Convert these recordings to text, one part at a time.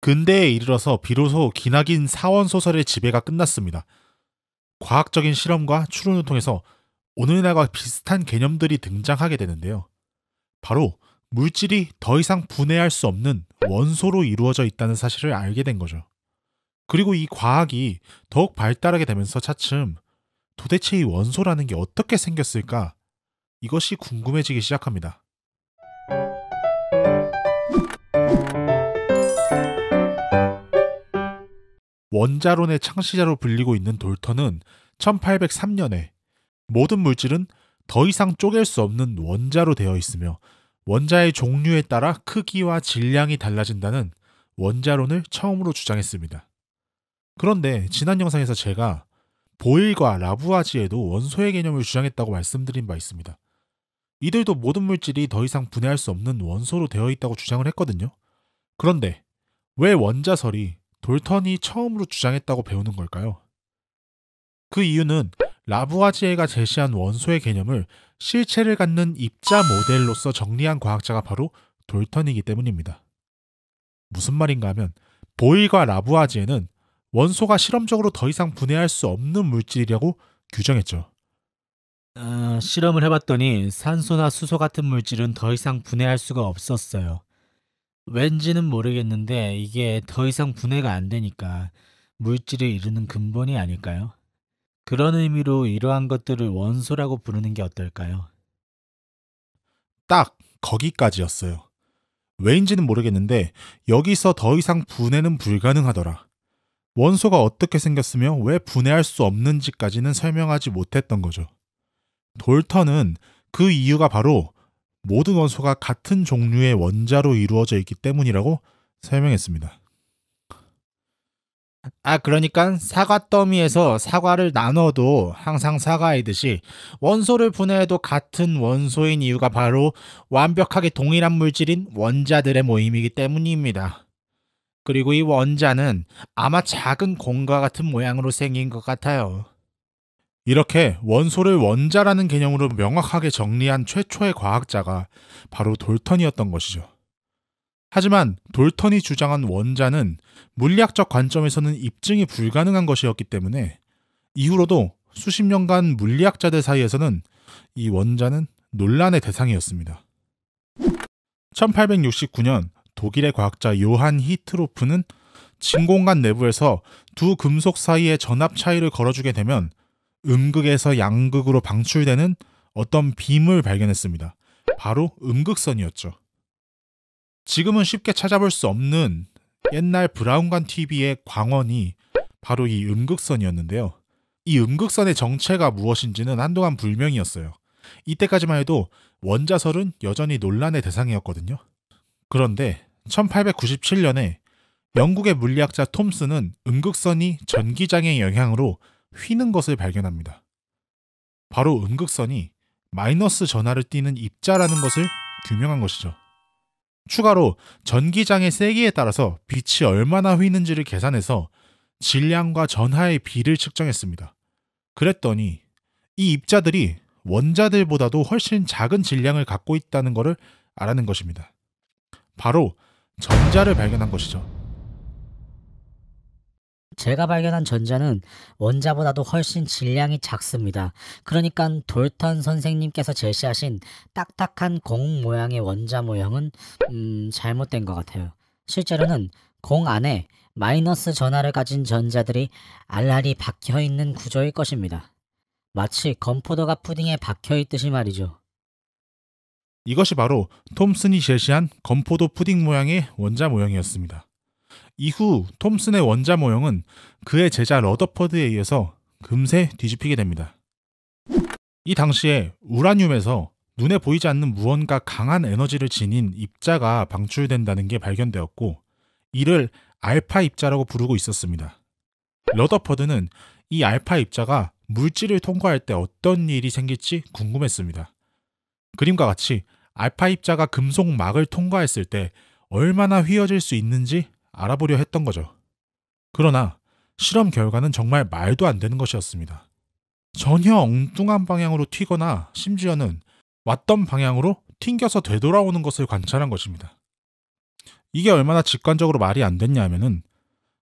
근대에 이르러서 비로소 기나긴 사원 소설의 지배가 끝났습니다. 과학적인 실험과 추론을 통해서 오늘날과 비슷한 개념들이 등장하게 되는데요. 바로 물질이 더 이상 분해할 수 없는 원소로 이루어져 있다는 사실을 알게 된 거죠. 그리고 이 과학이 더욱 발달하게 되면서 차츰 도대체 이 원소라는 게 어떻게 생겼을까? 이것이 궁금해지기 시작합니다. 원자론의 창시자로 불리고 있는 돌턴은 1803년에 모든 물질은 더 이상 쪼갤 수 없는 원자로 되어 있으며 원자의 종류에 따라 크기와 질량이 달라진다는 원자론을 처음으로 주장했습니다. 그런데 지난 영상에서 제가 보일과 라부아지에도 원소의 개념을 주장했다고 말씀드린 바 있습니다. 이들도 모든 물질이 더 이상 분해할 수 없는 원소로 되어 있다고 주장을 했거든요. 그런데 왜 원자설이 돌턴이 처음으로 주장했다고 배우는 걸까요? 그 이유는 라부아지에가 제시한 원소의 개념을 실체를 갖는 입자 모델로서 정리한 과학자가 바로 돌턴이기 때문입니다. 무슨 말인가 하면 보일과 라부아지에는 원소가 실험적으로 더 이상 분해할 수 없는 물질이라고 규정했죠. 어, 실험을 해봤더니 산소나 수소 같은 물질은 더 이상 분해할 수가 없었어요. 왠지는 모르겠는데 이게 더 이상 분해가 안 되니까 물질을 이루는 근본이 아닐까요? 그런 의미로 이러한 것들을 원소라고 부르는 게 어떨까요? 딱 거기까지였어요. 왜인지는 모르겠는데 여기서 더 이상 분해는 불가능하더라. 원소가 어떻게 생겼으며 왜 분해할 수 없는지까지는 설명하지 못했던 거죠. 돌턴은 그 이유가 바로 모든 원소가 같은 종류의 원자로 이루어져 있기 때문이라고 설명했습니다. 아, 그러니까 사과 더미에서 사과를 나눠도 항상 사과이듯이 원소를 분해해도 같은 원소인 이유가 바로 완벽하게 동일한 물질인 원자들의 모임이기 때문입니다. 그리고 이 원자는 아마 작은 공과 같은 모양으로 생긴 것 같아요. 이렇게 원소를 원자라는 개념으로 명확하게 정리한 최초의 과학자가 바로 돌턴이었던 것이죠. 하지만 돌턴이 주장한 원자는 물리학적 관점에서는 입증이 불가능한 것이었기 때문에 이후로도 수십 년간 물리학자들 사이에서는 이 원자는 논란의 대상이었습니다. 1869년 독일의 과학자 요한 히트로프는 진공관 내부에서 두 금속 사이의 전압 차이를 걸어주게 되면 음극에서 양극으로 방출되는 어떤 빔을 발견했습니다. 바로 음극선이었죠. 지금은 쉽게 찾아볼 수 없는 옛날 브라운관 TV의 광원이 바로 이 음극선이었는데요. 이 음극선의 정체가 무엇인지는 한동안 불명이었어요. 이때까지만 해도 원자설은 여전히 논란의 대상이었거든요. 그런데 1897년에 영국의 물리학자 톰슨은 음극선이 전기장의 영향으로 휘는 것을 발견합니다. 바로 음극선이 마이너스 전하를 띠는 입자라는 것을 규명한 것이죠. 추가로 전기장의 세기에 따라서 빛이 얼마나 휘는지를 계산해서 질량과 전하의 비를 측정했습니다. 그랬더니 이 입자들이 원자들보다도 훨씬 작은 질량을 갖고 있다는 것을 알아낸 것입니다. 바로 전자를 발견한 것이죠. 제가 발견한 전자는 원자보다도 훨씬 질량이 작습니다. 그러니까 돌턴 선생님께서 제시하신 딱딱한 공 모양의 원자 모형은 음, 잘못된 것 같아요. 실제로는 공 안에 마이너스 전하를 가진 전자들이 알알이 박혀 있는 구조일 것입니다. 마치 건포도가 푸딩에 박혀 있듯이 말이죠. 이것이 바로 톰슨이 제시한 건포도 푸딩 모양의 원자 모형이었습니다. 이후 톰슨의 원자 모형은 그의 제자 러더퍼드에 의해서 금세 뒤집히게 됩니다. 이 당시에 우라늄에서 눈에 보이지 않는 무언가 강한 에너지를 지닌 입자가 방출된다는 게 발견되었고 이를 알파 입자라고 부르고 있었습니다. 러더퍼드는 이 알파 입자가 물질을 통과할 때 어떤 일이 생길지 궁금했습니다. 그림과 같이 알파 입자가 금속막을 통과했을 때 얼마나 휘어질 수 있는지 알아보려 했던 거죠. 그러나 실험 결과는 정말 말도 안 되는 것이었습니다. 전혀 엉뚱한 방향으로 튀거나 심지어는 왔던 방향으로 튕겨서 되돌아오는 것을 관찰한 것입니다. 이게 얼마나 직관적으로 말이 안 됐냐면은 하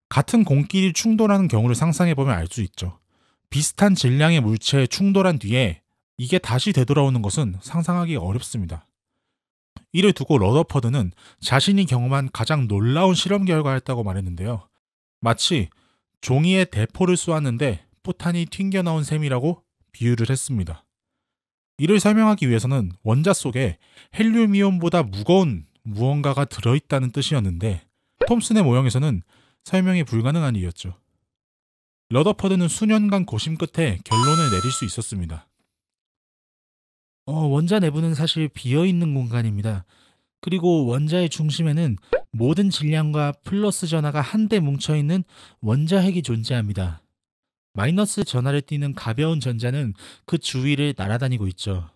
같은 공끼리 충돌하는 경우를 상상해보면 알 수 있죠. 비슷한 질량의 물체에 충돌한 뒤에 이게 다시 되돌아오는 것은 상상하기 어렵습니다. 이를 두고 러더퍼드는 자신이 경험한 가장 놀라운 실험 결과였다고 말했는데요. 마치 종이에 대포를 쏘았는데 포탄이 튕겨나온 셈이라고 비유를 했습니다. 이를 설명하기 위해서는 원자 속에 헬륨이온보다 무거운 무언가가 들어있다는 뜻이었는데 톰슨의 모형에서는 설명이 불가능한 이유였죠. 러더퍼드는 수년간 고심 끝에 결론을 내릴 수 있었습니다. 어, 원자 내부는 사실 비어 있는 공간입니다. 그리고 원자의 중심에는 모든 질량과 플러스 전하가 한데 뭉쳐 있는 원자핵이 존재합니다. 마이너스 전하를 띠는 가벼운 전자는 그 주위를 날아다니고 있죠.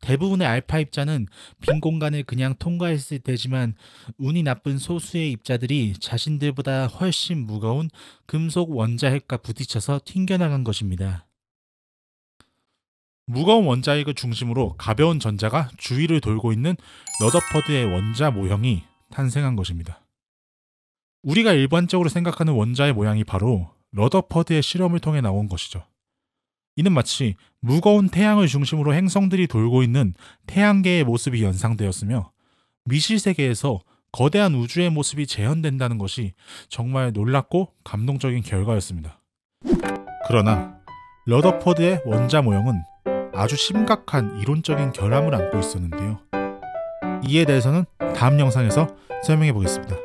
대부분의 알파 입자는 빈 공간을 그냥 통과했을 때지만 운이 나쁜 소수의 입자들이 자신들보다 훨씬 무거운 금속 원자핵과 부딪혀서 튕겨나간 것입니다. 무거운 원자핵을 중심으로 가벼운 전자가 주위를 돌고 있는 러더퍼드의 원자 모형이 탄생한 것입니다. 우리가 일반적으로 생각하는 원자의 모양이 바로 러더퍼드의 실험을 통해 나온 것이죠. 이는 마치 무거운 태양을 중심으로 행성들이 돌고 있는 태양계의 모습이 연상되었으며 미실세계에서 거대한 우주의 모습이 재현된다는 것이 정말 놀랍고 감동적인 결과였습니다. 그러나 러더퍼드의 원자 모형은 아주 심각한 이론적인 결함을 안고 있었는데요. 이에 대해서는 다음 영상에서 설명해 보겠습니다.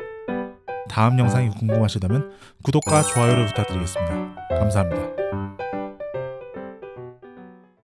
다음 영상이 궁금하시다면 구독과 좋아요를 부탁드리겠습니다. 감사합니다.